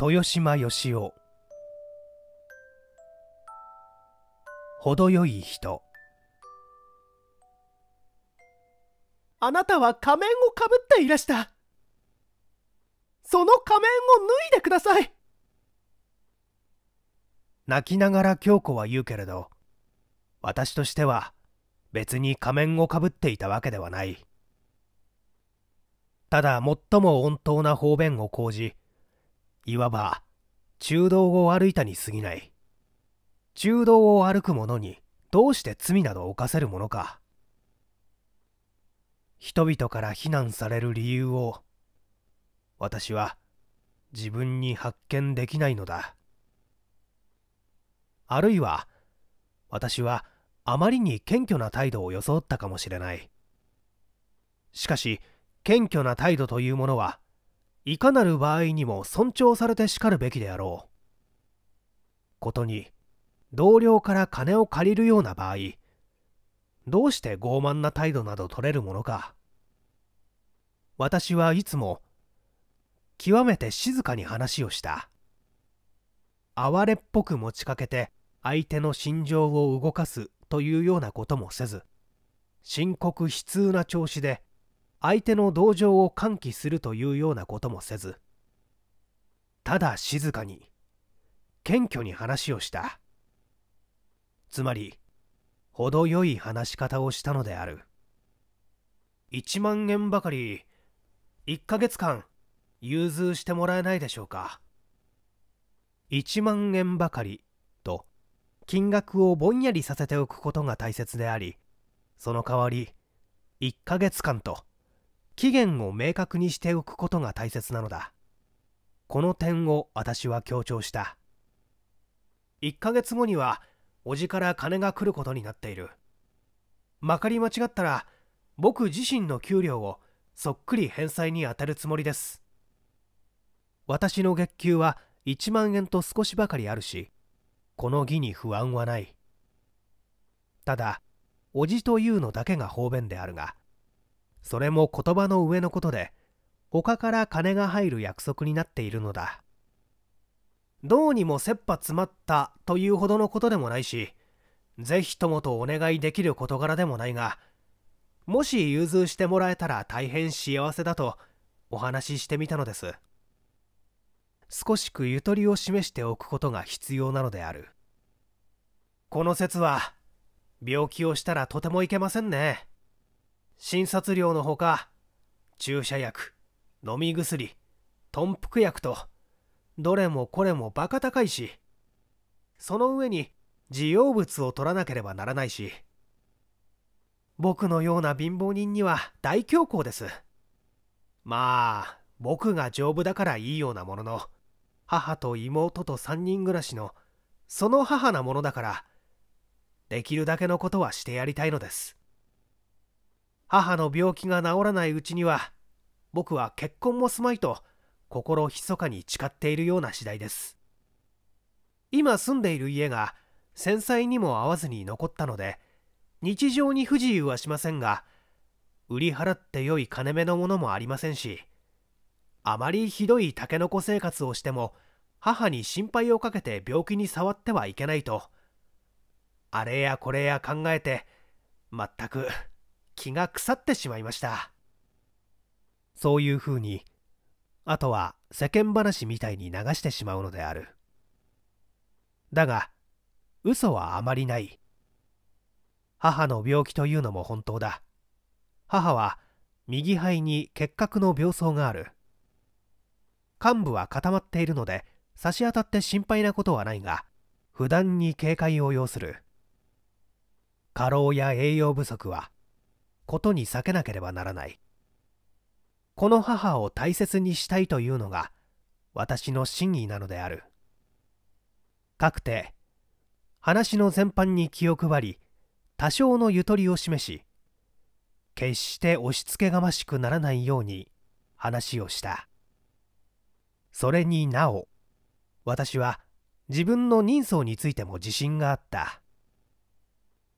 豊島義雄程よい人あなたは仮面をかぶっていらしたその仮面を脱いでください泣きながら京子は言うけれど私としては別に仮面をかぶっていたわけではないただ最も穏当な方便を講じいわば中道を歩いたに過ぎない中道を歩く者にどうして罪などを犯せるものか人々から非難される理由を私は自分に発見できないのだあるいは私はあまりに謙虚な態度を装ったかもしれないしかし謙虚な態度というものはいかなる場合にも尊重されてしかるべきであろうことに同僚から金を借りるような場合どうして傲慢な態度など取れるものか私はいつも極めて静かに話をした哀れっぽく持ちかけて相手の心情を動かすというようなこともせず深刻悲痛な調子で相手の同情を喚起するというようなこともせずただ静かに謙虚に話をしたつまり程よい話し方をしたのである1万円ばかり1ヶ月間融通してもらえないでしょうか1万円ばかりと金額をぼんやりさせておくことが大切でありその代わり1ヶ月間と期限を明確にしておくことが大切なのだこの点を私は強調した1ヶ月後には叔父から金が来ることになっているまかり間違ったら僕自身の給料をそっくり返済に当たるつもりです私の月給は1万円と少しばかりあるしこの義に不安はないただ叔父というのだけが方便であるがそれも言葉の上のことで他から金が入る約束になっているのだどうにも切羽詰まったというほどのことでもないしぜひともとお願いできる事柄でもないがもし融通してもらえたら大変幸せだとお話ししてみたのです少しくゆとりを示しておくことが必要なのであるこの説は病気をしたらとてもいけませんね診察料のほか注射薬飲み薬頓服薬とどれもこれもバカ高いしその上に持用物を取らなければならないし僕のような貧乏人には大恐慌ですまあ僕が丈夫だからいいようなものの母と妹と3人暮らしのその母なものだからできるだけのことはしてやりたいのです母の病気が治らないうちには僕は結婚もすまいと心ひそかに誓っているような次第です今住んでいる家が戦災にも合わずに残ったので日常に不自由はしませんが売り払って良い金目のものもありませんしあまりひどいタケノコ生活をしても母に心配をかけて病気に触ってはいけないとあれやこれや考えて全く気が腐ってしまいましたそういうふうにあとは世間話みたいに流してしまうのであるだが嘘はあまりない母の病気というのも本当だ母は右肺に結核の病巣がある患部は固まっているので差し当たって心配なことはないが不断に警戒を要する過労や栄養不足はことに避けなければならないこの母を大切にしたいというのが私の真意なのであるかくて話の全般に気を配り多少のゆとりを示し決して押しつけがましくならないように話をしたそれになお私は自分の人相についても自信があった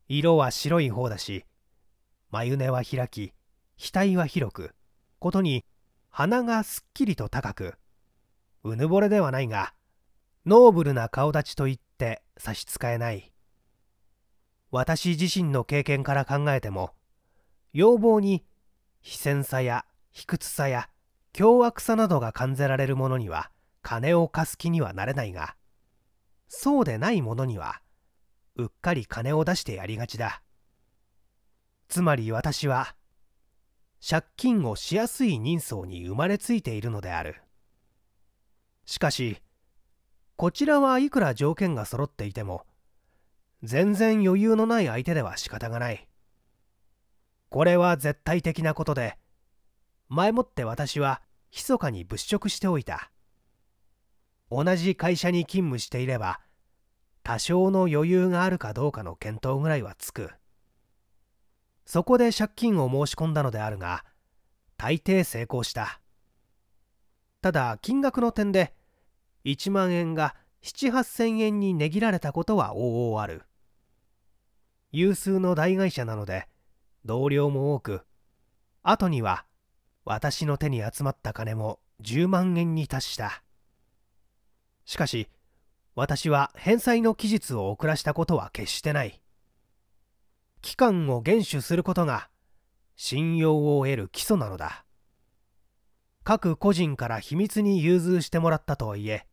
色は白い方だし眉根は開き額は広くことに鼻がすっきりと高くうぬぼれではないがノーブルな顔立ちといって差し支えない私自身の経験から考えても要望に非戦さや卑屈さや凶悪さなどが感じられる者には金を貸す気にはなれないがそうでない者にはうっかり金を出してやりがちだつまり私は借金をしやすい人相に生まれついているのであるしかしこちらはいくら条件が揃っていても全然余裕のない相手では仕方がないこれは絶対的なことで前もって私は密かに物色しておいた同じ会社に勤務していれば多少の余裕があるかどうかの検討ぐらいはつくそこで借金を申し込んだのであるが大抵成功したただ金額の点で1万円が78000円に値切られたことは往々ある有数の大会社なので同僚も多く後には私の手に集まった金も10万円に達したしかし私は返済の期日を遅らしたことは決してない期間を厳守することが信用を得る基礎なのだ各個人から秘密に融通してもらったとはいえ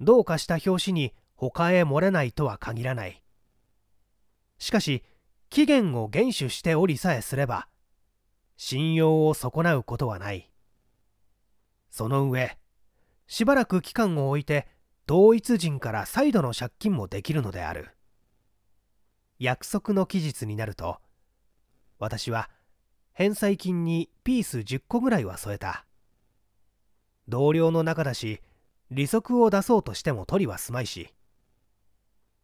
どうかした表紙に他へ漏れないとは限らないしかし期限を厳守しておりさえすれば信用を損なうことはないその上しばらく期間を置いて同一人から再度の借金もできるのである約束の期日になると私は返済金にピース10個ぐらいは添えた同僚の中だし利息を出そうとしても取りはすまいし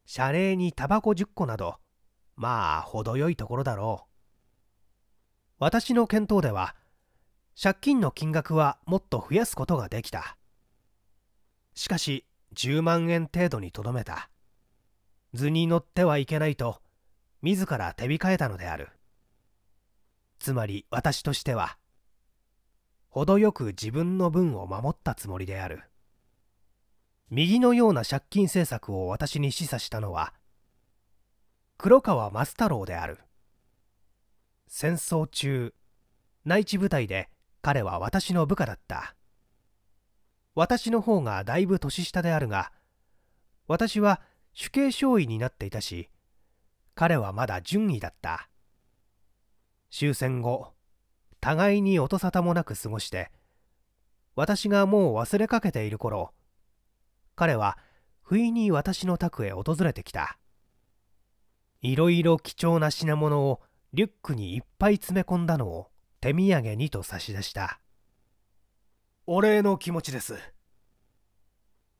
謝礼にタバコ10個などまあ程よいところだろう私の検討では借金の金額はもっと増やすことができたしかし10万円程度にとどめた図に乗ってはいけないと自ら手控えたのであるつまり私としては程よく自分の分を守ったつもりである右のような借金政策を私に示唆したのは黒川増太郎である戦争中内地部隊で彼は私の部下だった私の方がだいぶ年下であるが私は主計少尉になっていたし彼はまだ順位だった終戦後互いに音沙汰もなく過ごして私がもう忘れかけている頃彼は不意に私の宅へ訪れてきたいろいろ貴重な品物をリュックにいっぱい詰め込んだのを手土産にと差し出したお礼の気持ちです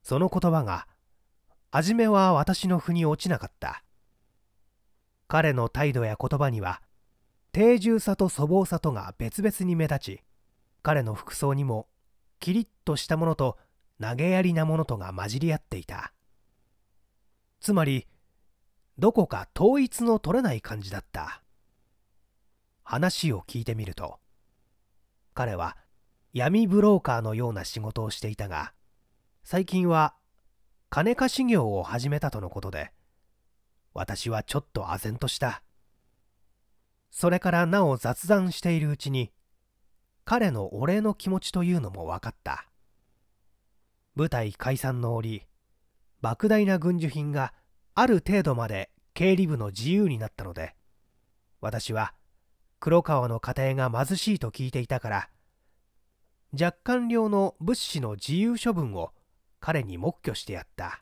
その言葉が初めは私の腑に落ちなかった彼の態度や言葉には定住さと粗暴さとが別々に目立ち彼の服装にもキリッとしたものと投げやりなものとが混じり合っていたつまりどこか統一の取れない感じだった話を聞いてみると彼は闇ブローカーのような仕事をしていたが最近は金貸し業を始めたとのことで私はちょっと唖然としたそれからなお雑談しているうちに彼のお礼の気持ちというのも分かった舞台解散の折莫大な軍需品がある程度まで経理部の自由になったので私は黒川の家庭が貧しいと聞いていたから若干量の物資の自由処分を彼に黙許してやった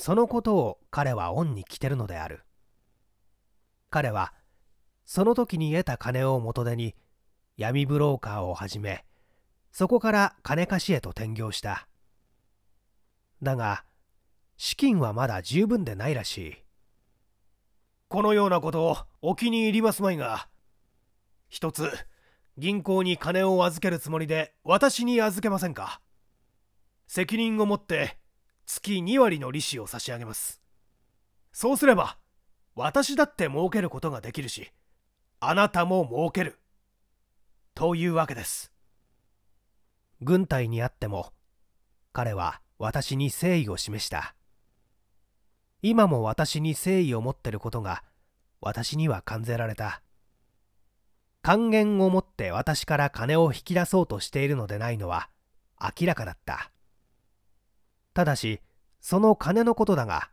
そのことを彼は恩に着てるのである彼はその時に得た金を元手に闇ブローカーをはじめそこから金貸しへと転業しただが資金はまだ十分でないらしいこのようなことをお気に入りますまいが一つ銀行に金を預けるつもりで私に預けませんか責任を持って月2割の利子を差し上げますそうすれば私だって儲けることができるしあなたも儲けるというわけです軍隊にあっても彼は私に誠意を示した今も私に誠意を持ってることが私には感じられた還元を持って私から金を引き出そうとしているのでないのは明らかだったただしその金のことだが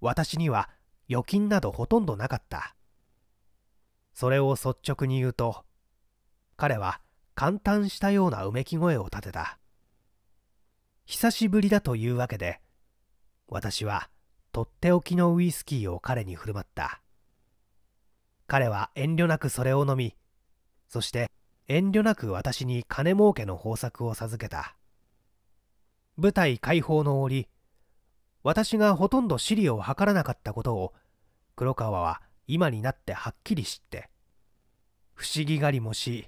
私には預金などほとんどなかったそれを率直に言うと彼は感嘆したようなうめき声を立てた久しぶりだというわけで私はとっておきのウイスキーを彼に振る舞った彼は遠慮なくそれを飲みそして遠慮なく私に金儲けの方策を授けた舞台解放の折私がほとんど資料を図らなかったことを黒川は今になってはっきり知って不思議狩りもし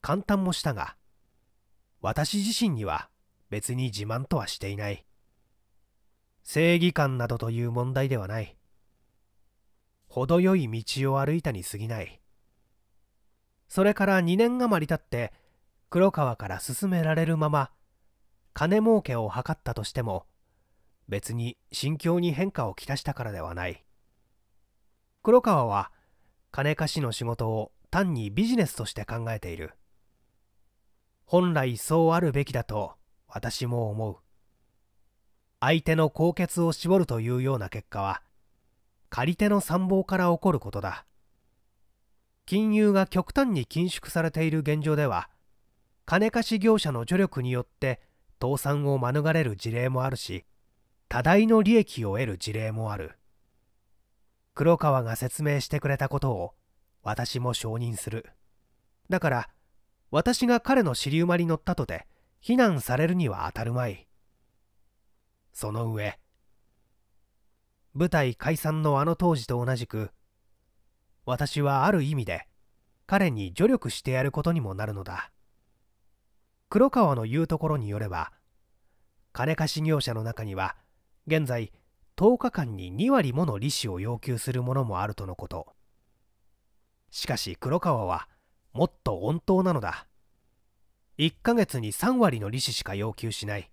簡単もしたが私自身には別に自慢とはしていない正義感などという問題ではない程よい道を歩いたに過ぎないそれから2年余り経って黒川から勧められるまま金儲けを図ったとしても別に心境に変化をきたしたからではない黒川は金貸しの仕事を単にビジネスとして考えている本来そうあるべきだと私も思う相手の高血を絞るというような結果は借り手の参謀から起こることだ金融が極端に緊縮されている現状では金貸し業者の助力によって倒産を免れる事例もあるし多大の利益を得る事例もある黒川が説明してくれたことを私も承認するだから私が彼の尻馬に乗ったとて非難されるには当たるまいその上舞台解散のあの当時と同じく私はある意味で彼に助力してやることにもなるのだ黒川の言うところによれば金貸し業者の中には現在10日間に2割もの利子を要求するものもあるとのことしかし黒川はもっと温当なのだ1ヶ月に3割の利子しか要求しない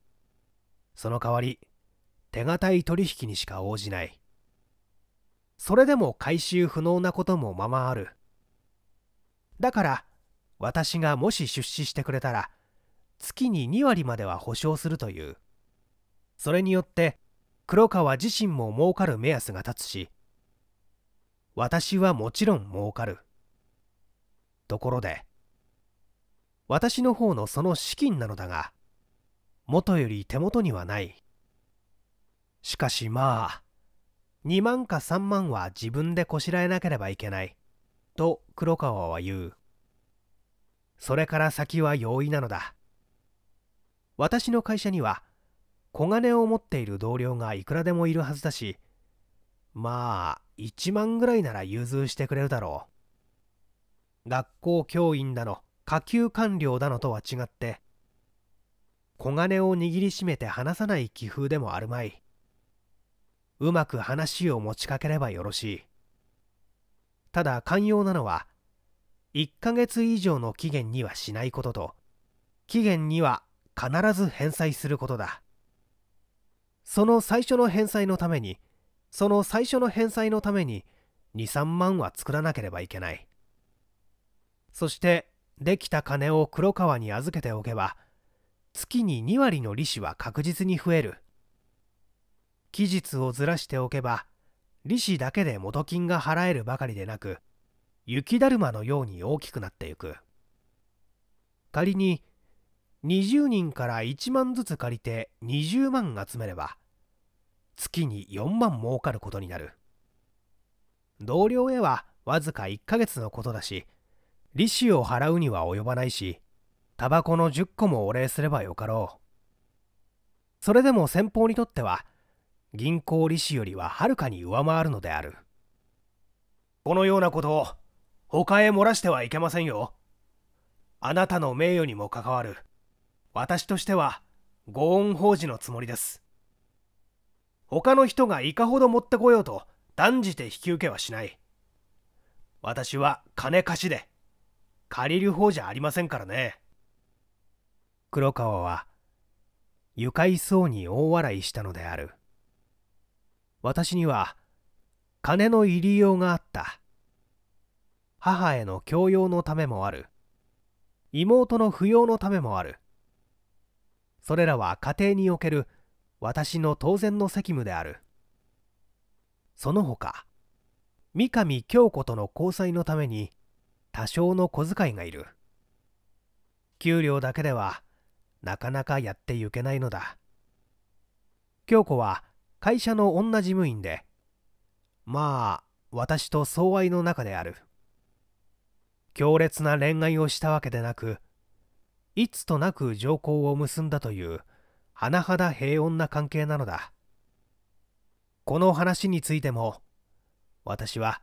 その代わり手堅い取引にしか応じないそれでも回収不能なこともままあるだから私がもし出資してくれたら月に2割までは保証するというそれによって黒川自身も儲かる目安が立つし私はもちろん儲かるところで私の方のその資金なのだが元より手元にはないしかしまあ2万か3万は自分でこしらえなければいけないと黒川は言うそれから先は容易なのだ私の会社には小金を持っている同僚がいくらでもいるはずだしまあ1万ぐらいなら融通してくれるだろう学校教員だの下級官僚だのとは違って小金を握りしめて話さない気風でもあるまいうまく話を持ちかければよろしいただ寛容なのは1ヶ月以上の期限にはしないことと期限には必ず返済することだその最初の返済のためにその最初の返済のために23万は作らなければいけないそしてできた金を黒川に預けておけば月に2割の利子は確実に増える期日をずらしておけば利子だけで元金が払えるばかりでなく雪だるまのように大きくなってゆく仮に20人から1万ずつ借りて20万集めれば月に4万儲かることになる同僚へはわずか1ヶ月のことだし利子を払うには及ばないしタバコの10個もお礼すればよかろうそれでも先方にとっては銀行利子よりははるかに上回るのであるこのようなことを他へ漏らしてはいけませんよあなたの名誉にも関わる私としてはご恩奉仕のつもりです他の人がいかほど持ってこようと断じて引き受けはしない私は金貸しで借りる方じゃありませんからね黒川は愉快そうに大笑いしたのである私には金の入りようがあった母への教養のためもある妹の扶養のためもあるそれらは家庭における私の当然の責務であるその他三上京子との交際のために多少の小遣いがいる給料だけではなかなかやってゆけないのだ京子は会社の女事務員でまあ私と相愛の中である強烈な恋愛をしたわけでなくいつとなく条項を結んだという甚だ平穏な関係なのだこの話についても私は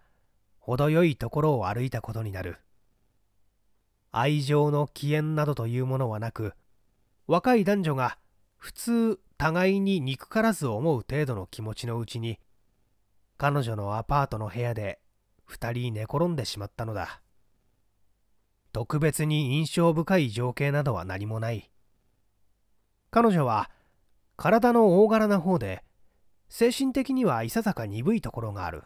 程よいところを歩いたことになる愛情の起源などというものはなく若い男女が普通互いに憎からず思う程度の気持ちのうちに彼女のアパートの部屋で2人寝転んでしまったのだ特別に印象深い情景などは何もない彼女は体の大柄な方で精神的にはいささか鈍いところがある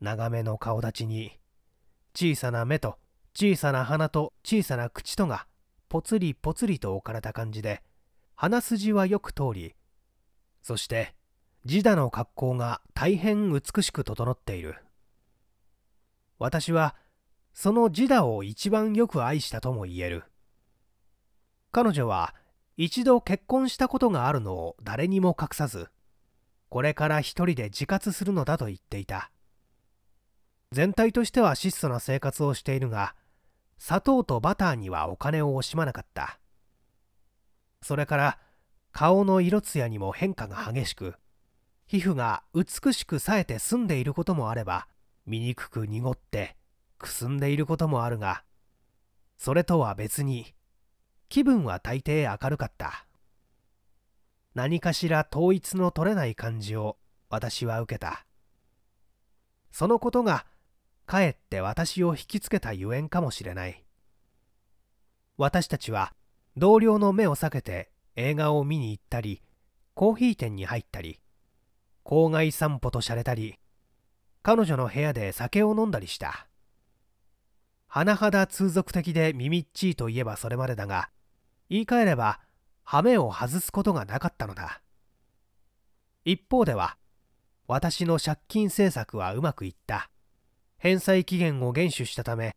長めの顔立ちに小さな目と小さな鼻と小さな口とがぽつりぽつりと置かれた感じで鼻筋はよく通りそしてジダの格好が大変美しく整っている私はそのジダを一番よく愛したとも言える彼女は一度結婚したことがあるのを誰にも隠さずこれから一人で自活するのだと言っていた全体としては質素な生活をしているが砂糖とバターにはお金を惜しまなかったそれから顔の色艶にも変化が激しく皮膚が美しく冴えて澄んでいることもあれば醜く濁ってくすんでいることもあるがそれとは別に気分は大抵明るかった何かしら統一の取れない感じを私は受けたそのことがかえって私を引きつけたゆえんかもしれない私たちは同僚の目を避けて映画を見に行ったりコーヒー店に入ったり郊外散歩としゃれたり彼女の部屋で酒を飲んだりした甚だ通俗的で耳っちいといえばそれまでだが言い換えれば羽目を外すことがなかったのだ一方では私の借金政策はうまくいった返済期限を厳守したため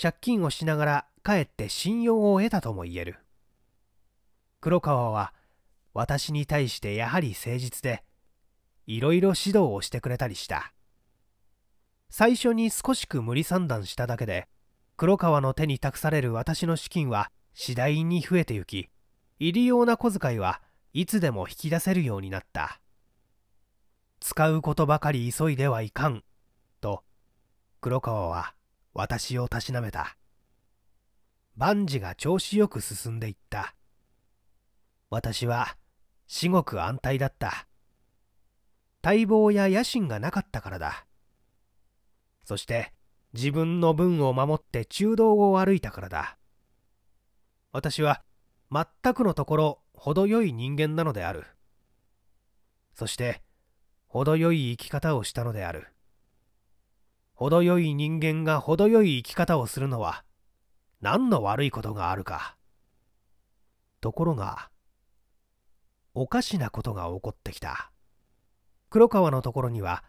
借金をしながらかえって信用を得たとも言える黒川は私に対してやはり誠実でいろいろ指導をしてくれたりした最初に少しく無理算段しただけで黒川の手に託される私の資金は次第に増えてゆき入り用な小遣いはいつでも引き出せるようになった使うことばかり急いではいかんと黒川は私をたしなめた万事が調子よく進んでいった私は至極安泰だった待望や野心がなかったからだそして自分の分を守って中道を歩いたからだ私は全くのところ程よい人間なのであるそして程よい生き方をしたのである程よい人間が程よい生き方をするのは何の悪いことがあるかところがおかしなことが起こってきた黒川のところには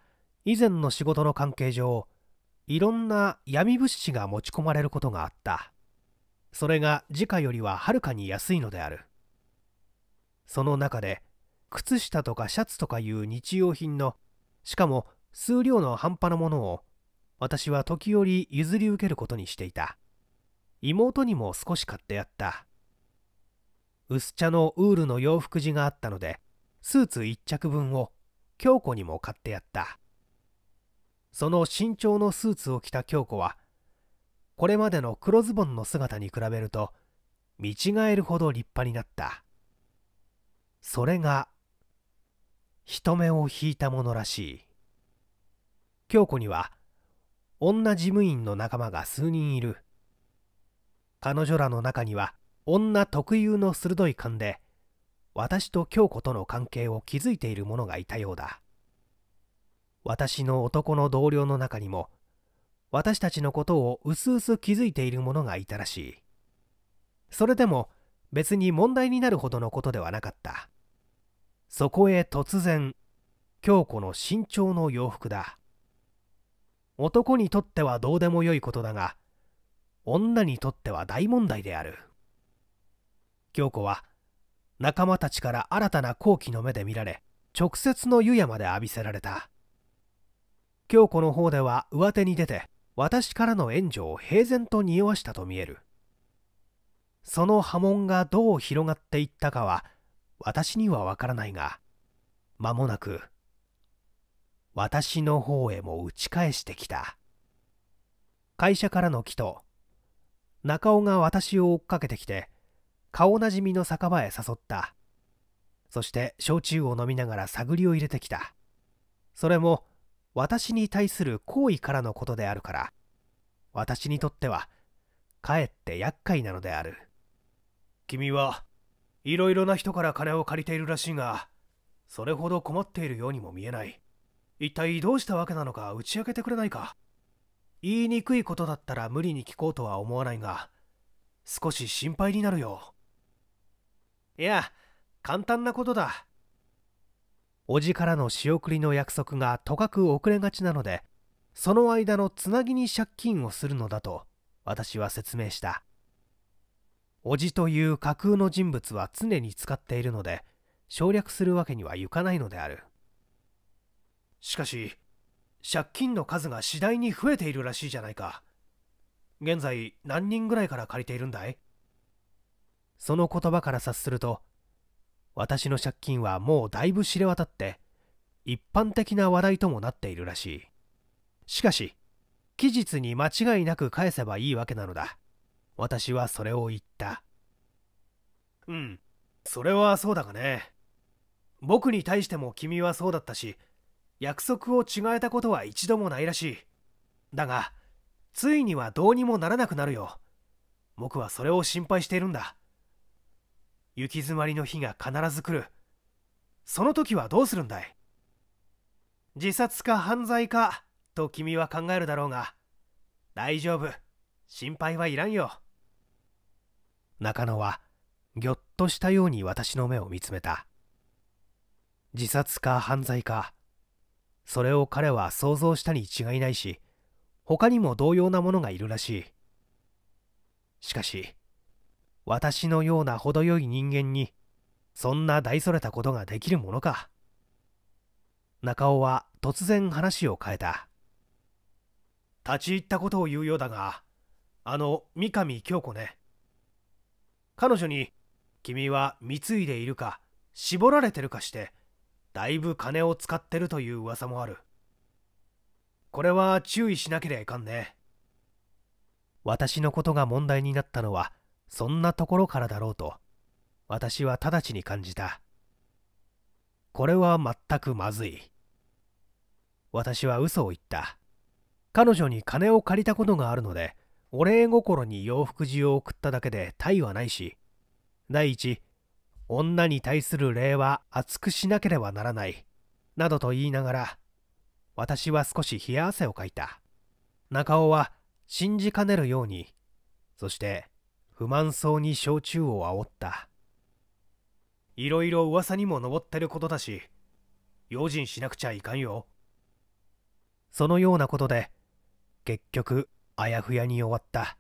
以前の仕事の関係上いろんな闇物資が持ち込まれることがあったそれが時価よりははるかに安いのであるその中で靴下とかシャツとかいう日用品のしかも数量の半端なものを私は時折譲り受けることにしていた妹にも少し買ってやった薄茶のウールの洋服地があったのでスーツ1着分を京子にも買ってやったその身長のスーツを着た京子はこれまでの黒ズボンの姿に比べると見違えるほど立派になったそれが人目を引いたものらしい京子には女事務員の仲間が数人いる彼女らの中には女特有の鋭い勘で私と京子との関係を築いている者がいたようだ私の男の同僚の中にも私たちのことをうすうす気づいている者がいたらしいそれでも別に問題になるほどのことではなかったそこへ突然京子の身長の洋服だ男にとってはどうでもよいことだが女にとっては大問題である京子は仲間たちから新たな好奇の目で見られ直接の湯屋まで浴びせられた京子の方では上手に出て私からの援助を平然と匂わしたと見えるその波紋がどう広がっていったかは私にはわからないが間もなく私の方へも打ち返してきた会社からの帰と中尾が私を追っかけてきて顔なじみの酒場へ誘ったそして焼酎を飲みながら探りを入れてきたそれも私に対する好意からのことであるから私にとってはかえって厄介なのである君はいろいろな人から金を借りているらしいがそれほど困っているようにも見えない一体どうしたわけなのか打ち明けてくれないか言いにくいことだったら無理に聞こうとは思わないが少し心配になるよいや簡単なことだ叔父からの仕送りの約束がとかく遅れがちなのでその間のつなぎに借金をするのだと私は説明した叔父という架空の人物は常に使っているので省略するわけにはいかないのであるしかし借金の数が次第に増えているらしいじゃないか現在何人ぐらいから借りているんだいその言葉から察すると私の借金はもうだいぶ知れ渡って一般的な話題ともなっているらしいしかし期日に間違いなく返せばいいわけなのだ私はそれを言ったうんそれはそうだがね僕に対しても君はそうだったし約束を違えたことは一度もないらしいだがついにはどうにもならなくなるよ僕はそれを心配しているんだ行き詰まりの日が必ず来るその時はどうするんだい自殺か犯罪かと君は考えるだろうが大丈夫心配はいらんよ中野はぎょっとしたように私の目を見つめた自殺か犯罪かそれを彼は想像したに違いないし他にも同様なものがいるらしいしかし私のような程よい人間にそんな大それたことができるものか中尾は突然話を変えた立ち入ったことを言うようだがあの三上京子ね彼女に君は貢いでいるか絞られてるかしてだいぶ金を使ってるという噂もあるこれは注意しなけりゃいかんね私のことが問題になったのはそんなところからだろうと私は直ちに感じたこれは全くまずい私は嘘を言った彼女に金を借りたことがあるのでお礼心に洋服辞を送っただけで対はないし第一女に対する礼は厚くしなければならないなどと言いながら私は少し冷や汗をかいた中尾は信じかねるようにそして不満そうに焼酎を煽ったいろいろ噂にも上ってることだし用心しなくちゃいかんよそのようなことで結局あやふやに終わった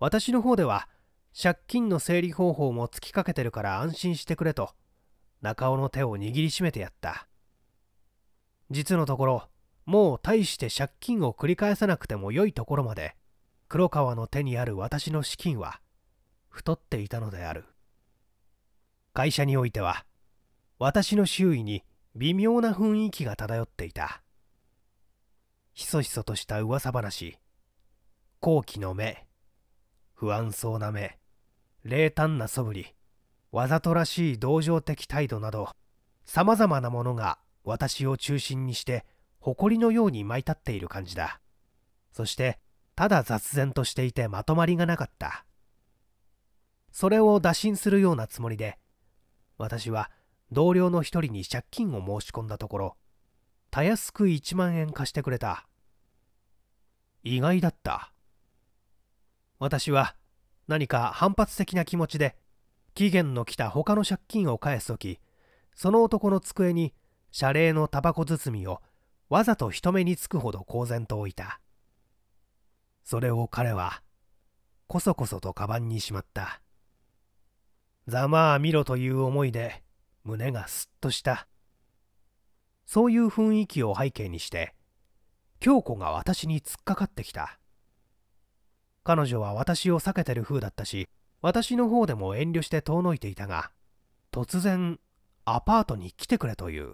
私の方では借金の整理方法もつきかけてるから安心してくれと中尾の手を握りしめてやった実のところもう大して借金を繰り返さなくても良いところまで黒川の手にある私の資金は太っていたのである会社においては私の周囲に微妙な雰囲気が漂っていたひそひそとした噂話好奇の目不安そうな目冷淡な素振りわざとらしい同情的態度などさまざまなものが私を中心にして誇りのように舞い立っている感じだそしてただ雑然としていてまとまりがなかったそれを打診するようなつもりで私は同僚の一人に借金を申し込んだところたやすく1万円貸してくれた意外だった私は何か反発的な気持ちで期限の来た他の借金を返す時その男の机に謝礼のタバコ包みをわざと人目につくほど公然と置いたそれを彼はこそこそとカバンにしまったざまあ見ろという思いで胸がすっとしたそういう雰囲気を背景にして京子が私に突っかかってきた彼女は私を避けてる風だったし私の方でも遠慮して遠のいていたが突然アパートに来てくれという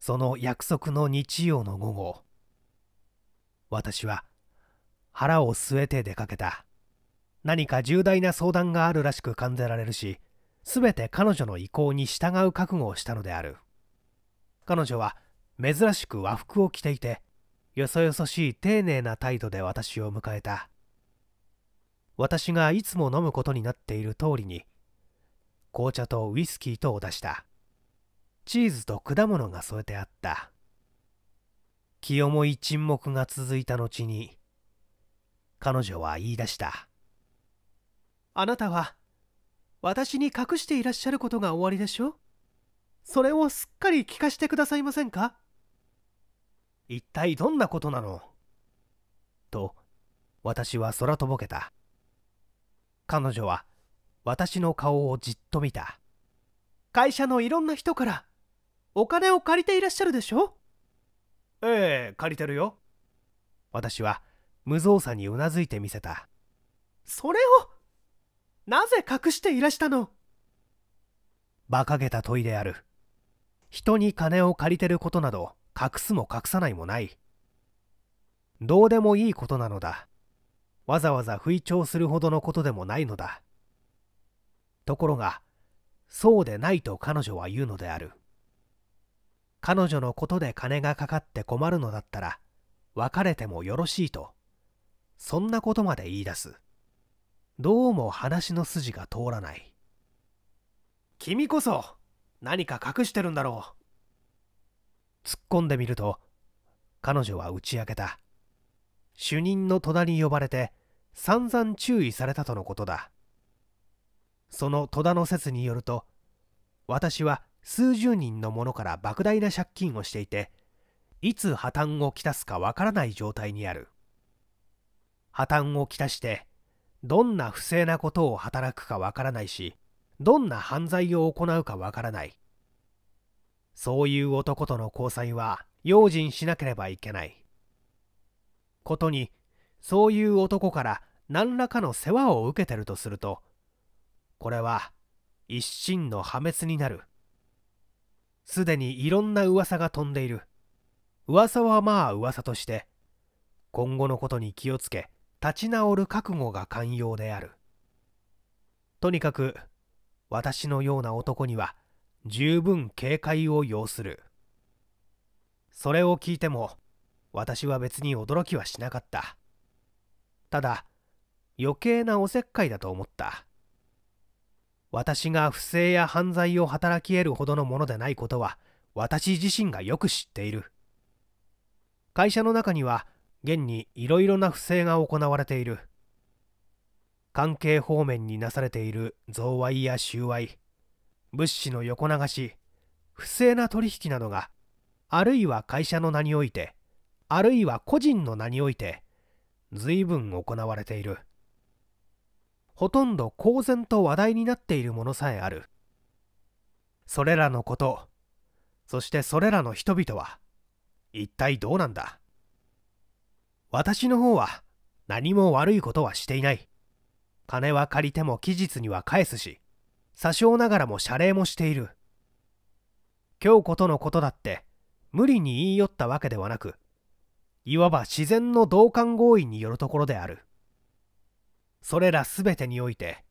その約束の日曜の午後私は腹を据えて出かけた何か重大な相談があるらしく感じられるし全て彼女の意向に従う覚悟をしたのである彼女は珍しく和服を着ていてよそよそしい丁寧な態度で私を迎えた私がいつも飲むことになっている通りに紅茶とウイスキーとを出したチーズと果物が添えてあった清盛沈黙が続いた後に彼女は言い出したあなたは私に隠していらっしゃることが終わりでしょそれをすっかり聞かせてくださいませんか一体どんなことなのと私は空とぼけた彼女は私の顔をじっと見た会社のいろんな人からお金を借りていらっしゃるでしょええ借りてるよ私は無造作にうなずいてみせたそれをなぜ隠していらしたの馬鹿げた問いである人に金を借りてることなど隠すも隠さないもないどうでもいいことなのだわざわざ吹聴するほどのことでもないのだところがそうでないと彼女は言うのである彼女のことで金がかかって困るのだったら別れてもよろしいとそんなことまで言い出すどうも話の筋が通らない君こそ何か隠してるんだろう突っ込んでみると彼女は打ち明けた主任の戸田に呼ばれて散々注意されたとのことだその戸田の説によると私は数十人の者から莫大な借金をしていていつ破綻をきたすかわからない状態にある破綻をきたしてどんな不正なことを働くかわからないしどんな犯罪を行うかわからないそういう男との交際は用心しなければいけないことにそういう男から何らかの世話を受けてるとするとこれは一心の破滅になるすでにいろんな噂が飛んでいる噂はまあ噂として今後のことに気をつけ立ち直る覚悟が寛容であるとにかく私のような男には十分警戒を要するそれを聞いても私は別に驚きはしなかったただ余計なおせっかいだと思った私が不正や犯罪を働き得るほどのものでないことは私自身がよく知っている会社の中には現にいろいろな不正が行われている関係方面になされている贈賄や収賄物資の横流し不正な取引などがあるいは会社の名においてあるいは個人の名において随分行われているほとんど公然と話題になっているものさえあるそれらのことそしてそれらの人々は一体どうなんだ私の方は何も悪いことはしていない金は借りても期日には返すし詐称ながらも謝礼もしている京子とのことだって無理に言い寄ったわけではなくいわば自然の同感合意によるところであるそれら全てにおいて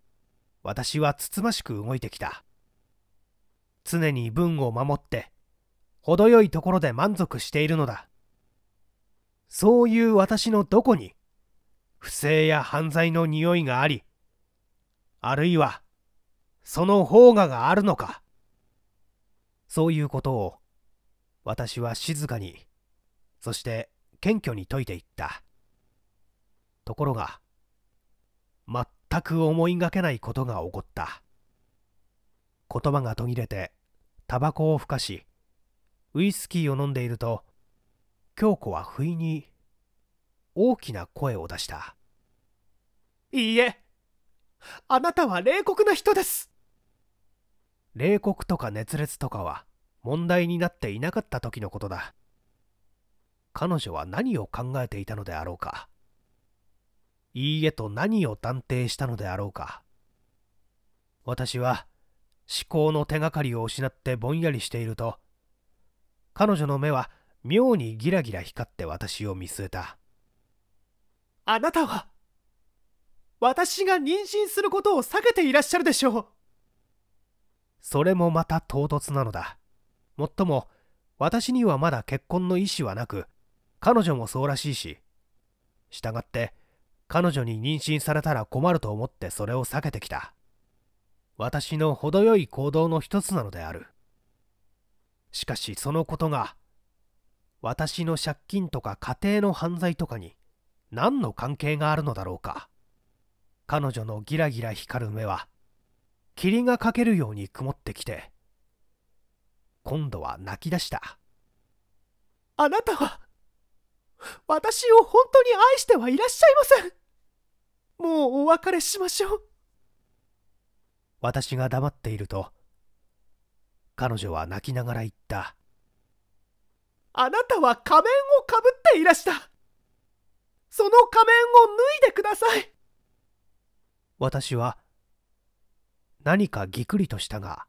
私はつつましく動いてきた常に文を守って程よいところで満足しているのだそういう私のどこに不正や犯罪の匂いがありあるいはその方ががあるのかそういうことを私は静かにそして謙虚に説いていったところが全く思いがけないことが起こった言葉が途切れてタバコをふかしウイスキーを飲んでいると京子は不意に大きな声を出したいいえあなたは冷酷な人です冷酷とか熱烈とかは問題になっていなかった時のことだ彼女は何を考えていたのであろうかいいえと何を断定したのであろうか私は思考の手がかりを失ってぼんやりしていると彼女の目は妙にギラギラ光って私を見据えたあなたは私が妊娠することを避けていらっしゃるでしょうそれもまた唐突なのだもっとも私にはまだ結婚の意思はなく彼女もそうらしいししたがって彼女に妊娠されたら困ると思ってそれを避けてきた私の程よい行動の一つなのであるしかしそのことが私の借金とか家庭の犯罪とかに何の関係があるのだろうか彼女のギラギラ光る目は霧がかけるように曇ってきて今度は泣き出したあなたは私を本当に愛してはいらっしゃいませんもうお別れしましょう私が黙っていると彼女は泣きながら言ったあなたは仮面をかぶっていらした。その仮面を脱いでください。私は、何かぎくりとしたが、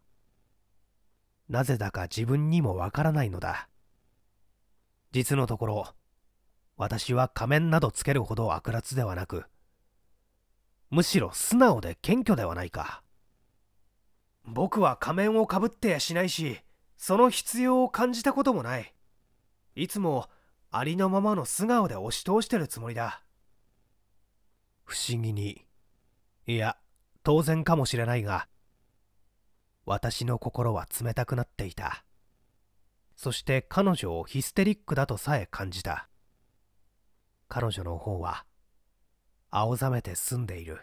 なぜだか自分にもわからないのだ。実のところ、私は仮面などつけるほど悪辣ではなく、むしろ素直で謙虚ではないか。僕は仮面をかぶってやしないし、その必要を感じたこともない。いつもありのままの素顔で押し通してるつもりだ不思議にいや当然かもしれないが私の心は冷たくなっていたそして彼女をヒステリックだとさえ感じた彼女の方は青ざめて住んでいる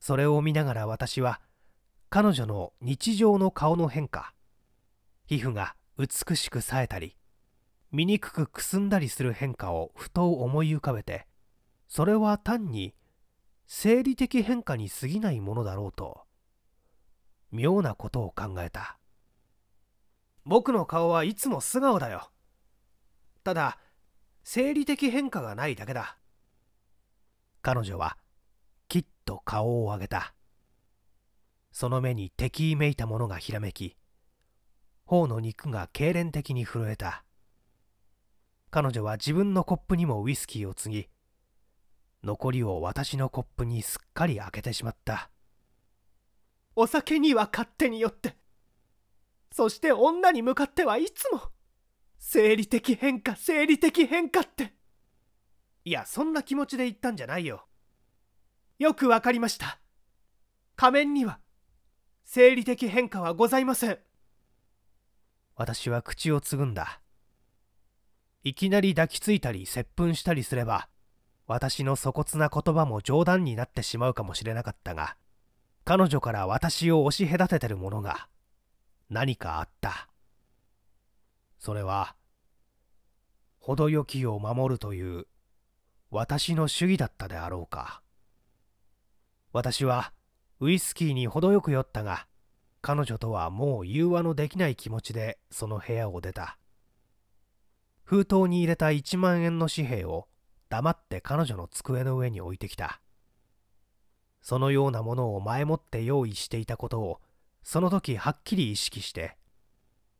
それを見ながら私は彼女の日常の顔の変化皮膚が美しく冴えたり醜くくすんだりする変化をふと思い浮かべてそれは単に生理的変化に過ぎないものだろうと妙なことを考えた僕の顔はいつも素顔だよただ生理的変化がないだけだ彼女はきっと顔を上げたその目に敵意めいたものがひらめき頬の肉が痙攣的に震えた彼女は自分のコップにもウイスキーをつぎ残りを私のコップにすっかり開けてしまったお酒には勝手によってそして女に向かってはいつも生理的変化生理的変化っていやそんな気持ちで言ったんじゃないよよくわかりました仮面には生理的変化はございません私は口をつぐんだいきなり抱きついたり接吻したりすれば私の粗骨な言葉も冗談になってしまうかもしれなかったが彼女から私を押し隔ててるものが何かあったそれは程よきを守るという私の主義だったであろうか私はウイスキーに程よく酔ったが彼女とはもう融和のできない気持ちでその部屋を出た封筒に入れた1万円の紙幣を黙って彼女の机の上に置いてきたそのようなものを前もって用意していたことをその時はっきり意識して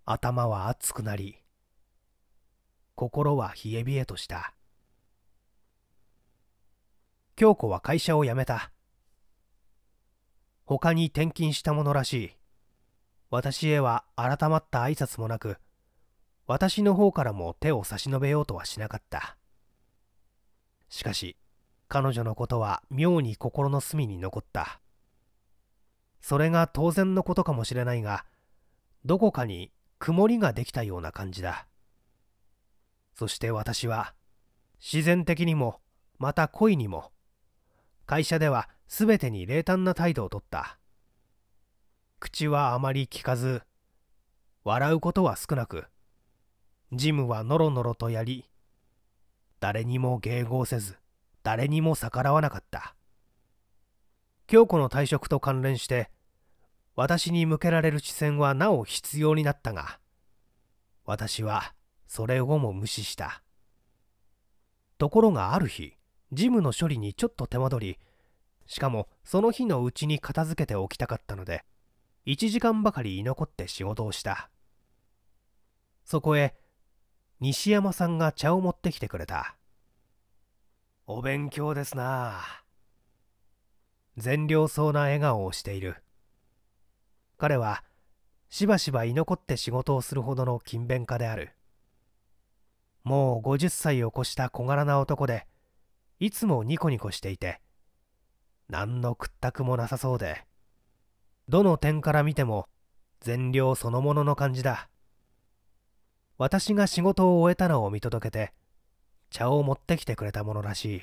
頭は熱くなり心は冷え冷えとした京子は会社を辞めた他に転勤したものらしい私へは改まった挨拶もなく私の方からも手を差し伸べようとはしなかったしかし彼女のことは妙に心の隅に残ったそれが当然のことかもしれないがどこかに曇りができたような感じだそして私は自然的にもまた恋にも会社では全てに冷淡な態度をとった口はあまり聞かず笑うことは少なくジムはのろのろとやり誰にも迎合せず誰にも逆らわなかった京子の退職と関連して私に向けられる視線はなお必要になったが私はそれをも無視したところがある日ジムの処理にちょっと手間取りしかもその日のうちに片付けておきたかったので1時間ばかり居残って仕事をしたそこへ西山さんが茶を持ってきてくれたお勉強ですな善良そうな笑顔をしている彼はしばしば居残って仕事をするほどの勤勉家であるもう50歳を越した小柄な男でいつもニコニコしていて何の屈託もなさそうでどの点から見ても善良そのものの感じだ私が仕事を終えたのを見届けて茶を持ってきてくれたものらしい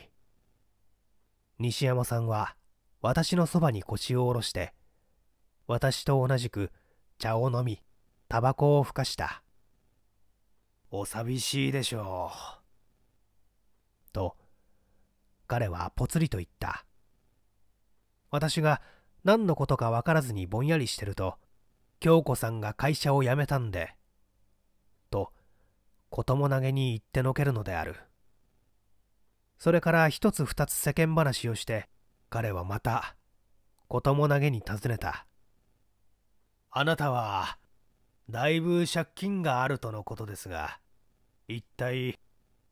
西山さんは私のそばに腰を下ろして私と同じく茶を飲みタバコをふかしたお寂しいでしょうと彼はぽつりと言った私が何のことか分からずにぼんやりしてると京子さんが会社を辞めたんでことも投げに言ってのけるのであるそれから一つ二つ世間話をして彼はまたことも投げに尋ねたあなたはだいぶ借金があるとのことですが一体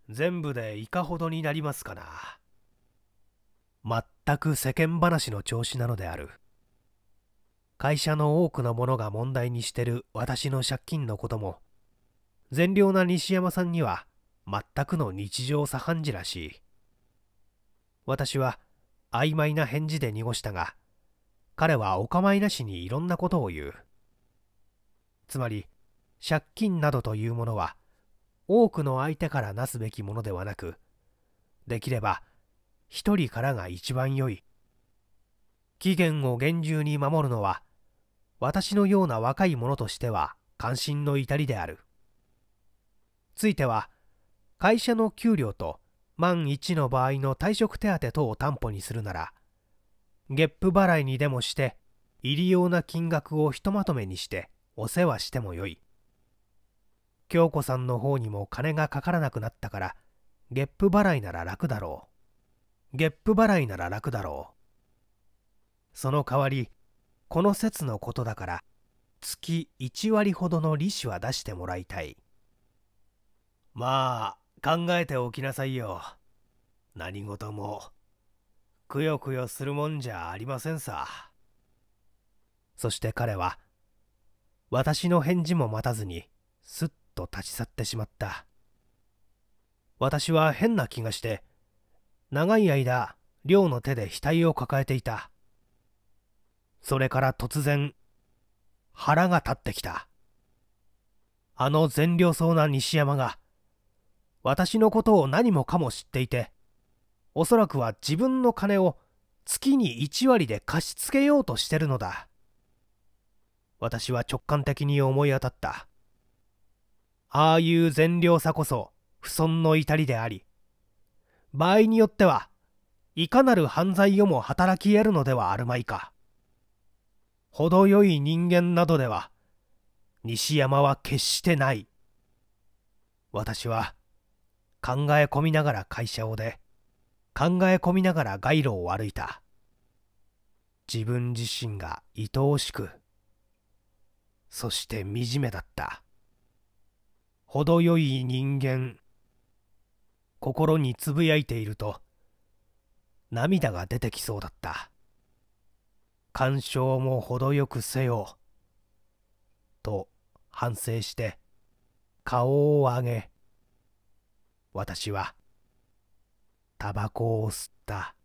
全部でいかほどになりますかな全く世間話の調子なのである会社の多くの者が問題にしてる私の借金のことも善良な西山さんには全くの日常茶飯事らしい私は曖昧な返事で濁したが彼はお構いなしにいろんなことを言うつまり借金などというものは多くの相手からなすべきものではなくできれば一人からが一番良い期限を厳重に守るのは私のような若い者としては関心の至りであるついては会社の給料と万一の場合の退職手当等を担保にするなら月付払いにでもして入りような金額をひとまとめにしてお世話してもよい京子さんの方にも金がかからなくなったから月付払いなら楽だろう月付払いなら楽だろうその代わりこの説のことだから月1割ほどの利子は出してもらいたい。まあ考えておきなさいよ何事もくよくよするもんじゃありませんさそして彼は私の返事も待たずにすっと立ち去ってしまった私は変な気がして長い間寮の手で額を抱えていたそれから突然腹が立ってきたあの善良そうな西山が私のことを何もかも知っていておそらくは自分の金を月に1割で貸し付けようとしてるのだ私は直感的に思い当たったああいう善良さこそ不損の至りであり場合によってはいかなる犯罪をも働き得るのではあるまいか程よい人間などでは西山は決してない私は考え込みながら会社を出考え込みながら街路を歩いた自分自身が愛おしくそして惨めだった程よい人間心につぶやいていると涙が出てきそうだった干渉も程よくせよと反省して顔を上げ私はタバコを吸った